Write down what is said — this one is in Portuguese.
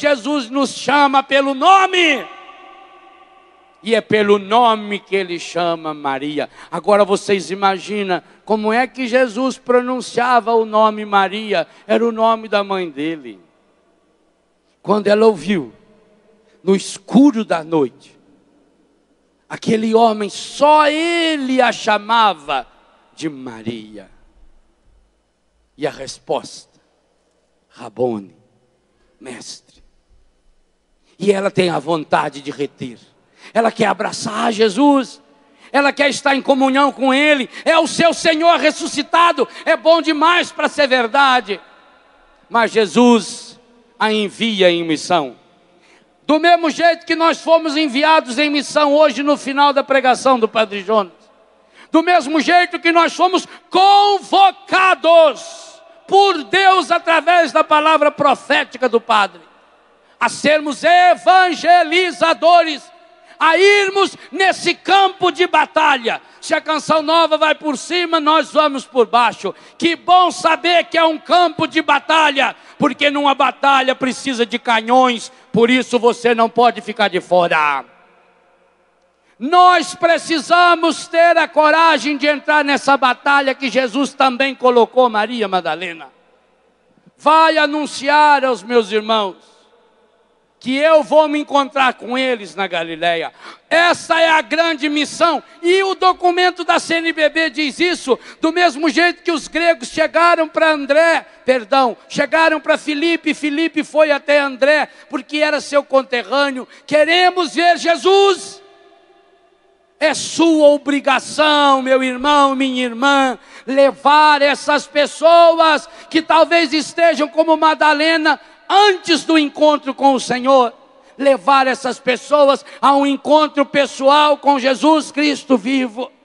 Jesus nos chama pelo nome. E é pelo nome que ele chama Maria. Agora vocês imaginam como é que Jesus pronunciava o nome Maria, era o nome da mãe dele. Quando ela ouviu, no escuro da noite, aquele homem, só ele a chamava de Maria. E a resposta, Rabone, mestre. E ela tem a vontade de reter. Ela quer abraçar Jesus. Ela quer estar em comunhão com Ele. É o seu Senhor ressuscitado. É bom demais para ser verdade. Mas Jesus a envia em missão. Do mesmo jeito que nós fomos enviados em missão hoje no final da pregação do Padre Jonas. Do mesmo jeito que nós fomos convocados por Deus através da palavra profética do Padre a sermos evangelizadores, a irmos nesse campo de batalha. Se a canção nova vai por cima, nós vamos por baixo. Que bom saber que é um campo de batalha, porque numa batalha precisa de canhões, por isso você não pode ficar de fora. Nós precisamos ter a coragem de entrar nessa batalha que Jesus também colocou Maria Madalena. Vai anunciar aos meus irmãos que eu vou me encontrar com eles na Galileia. Essa é a grande missão. E o documento da CNBB diz isso, do mesmo jeito que os gregos chegaram para André, perdão, chegaram para Filipe, Filipe foi até André, porque era seu conterrâneo. Queremos ver Jesus. É sua obrigação, meu irmão, minha irmã, levar essas pessoas que talvez estejam como Madalena antes do encontro com o Senhor, levar essas pessoas a um encontro pessoal com Jesus Cristo vivo.